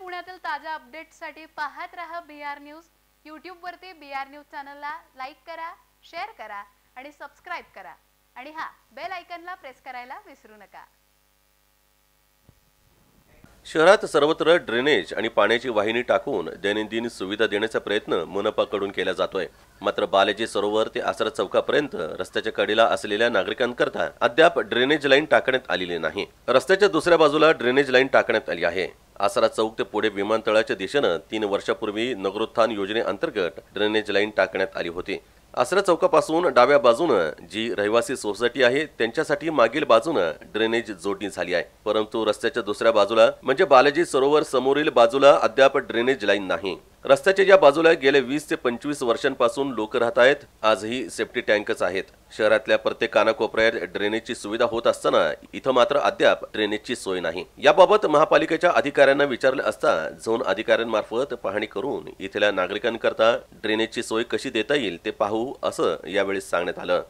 पुण्यातील ताज्या अपडेट्ससाठी पाहत राहा बी आर न्यूज यूट्यूबवरती बी आर न्यूज चॅनलला लाईक करा शेअर करा आणि सबस्क्राईब करा आणि हा बेल आयकनला प्रेस करायला विसरू नका शहरात सर्वत्र ड्रेनेज आणि पाण्याची वाहिनी टाकून दैनंदिन सुविधा देण्याचा प्रयत्न मनपाकडून केला जातोय मात्र बालेजी सरोवर ते आसरा चौकापर्यंत रस्त्याच्या कडेला असलेल्या नागरिकांकरता अद्याप ड्रेनेज लाईन टाकण्यात आलेली नाही रस्त्याच्या दुसऱ्या बाजूला ड्रेनेज लाईन टाकण्यात आली आहे आसरा चौक ते पुढे विमानतळाच्या दिशेनं तीन वर्षापूर्वी नगरोत्थान योजनेअंतर्गत ड्रेनेज लाईन टाकण्यात आली होती आसरा चौकापासून डाव्या बाजूनं जी रहिवासी सोसायटी आहे त्यांच्यासाठी मागील बाजूनं ड्रेनेज जोडणी झाली आहे परंतु रस्त्याच्या दुसऱ्या बाजूला म्हणजे बालाजी सरोवर समोरील बाजूला अद्याप ड्रेनेज लाईन नाही रस्त्याच्या या बाजूला गेले वीस ते पंचवीस वर्षांपासून लोक राहत आहेत आजही सेफ्टी टँकच आहेत शहरातल्या प्रत्येक कानाकोपऱ्यात ड्रेनेजची सुविधा होत असताना इथं मात्र अद्याप ड्रेनेजची सोय नाही याबाबत महापालिकेच्या अधिकाऱ्यांना विचारले असता झोन अधिकाऱ्यांमार्फत पाहणी करून इथल्या नागरिकांकरता ड्रेनेजची सोय कशी देता येईल ते पाहू असं यावेळी सांगण्यात आलं